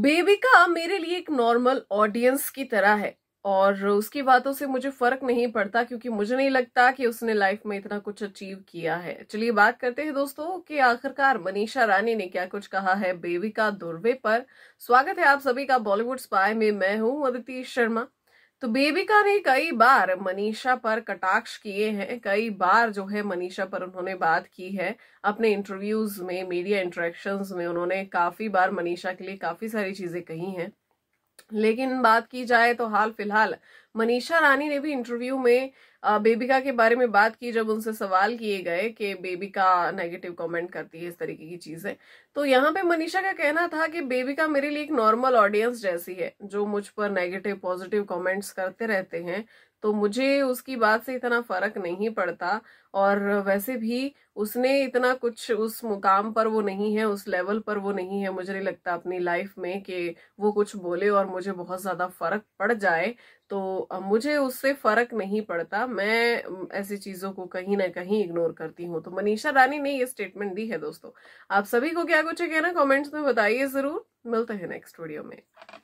बेबिका मेरे लिए एक नॉर्मल ऑडियंस की तरह है और उसकी बातों से मुझे फर्क नहीं पड़ता क्योंकि मुझे नहीं लगता कि उसने लाइफ में इतना कुछ अचीव किया है चलिए बात करते हैं दोस्तों कि आखिरकार मनीषा रानी ने क्या कुछ कहा है बेबिका दुर्वे पर स्वागत है आप सभी का बॉलीवुड स्पाय में मैं हूं अदिति शर्मा तो बेबिका ने कई बार मनीषा पर कटाक्ष किए हैं कई बार जो है मनीषा पर उन्होंने बात की है अपने इंटरव्यूज में मीडिया इंटरेक्शंस में उन्होंने काफी बार मनीषा के लिए काफी सारी चीजें कही हैं लेकिन बात की जाए तो हाल फिलहाल मनीषा रानी ने भी इंटरव्यू में बेबिका के बारे में बात की जब उनसे सवाल किए गए कि बेबिका नेगेटिव कमेंट करती है इस तरीके की चीजें तो यहाँ पे मनीषा का कहना था कि बेबिका मेरे लिए एक नॉर्मल ऑडियंस जैसी है जो मुझ पर नेगेटिव पॉजिटिव कमेंट्स करते रहते हैं तो मुझे उसकी बात से इतना फर्क नहीं पड़ता और वैसे भी उसने इतना कुछ उस मुकाम पर वो नहीं है उस लेवल पर वो नहीं है मुझे नहीं लगता अपनी लाइफ में कि वो कुछ बोले और मुझे बहुत ज़्यादा फर्क पड़ जाए तो मुझे उससे फर्क नहीं पड़ता मैं ऐसी चीज़ों को कहीं ना कहीं इग्नोर करती हूँ तो मनीषा रानी ने ये स्टेटमेंट दी है दोस्तों आप सभी को क्या कुछ है कहना कॉमेंट्स में बताइए ज़रूर मिलते हैं नेक्स्ट वीडियो में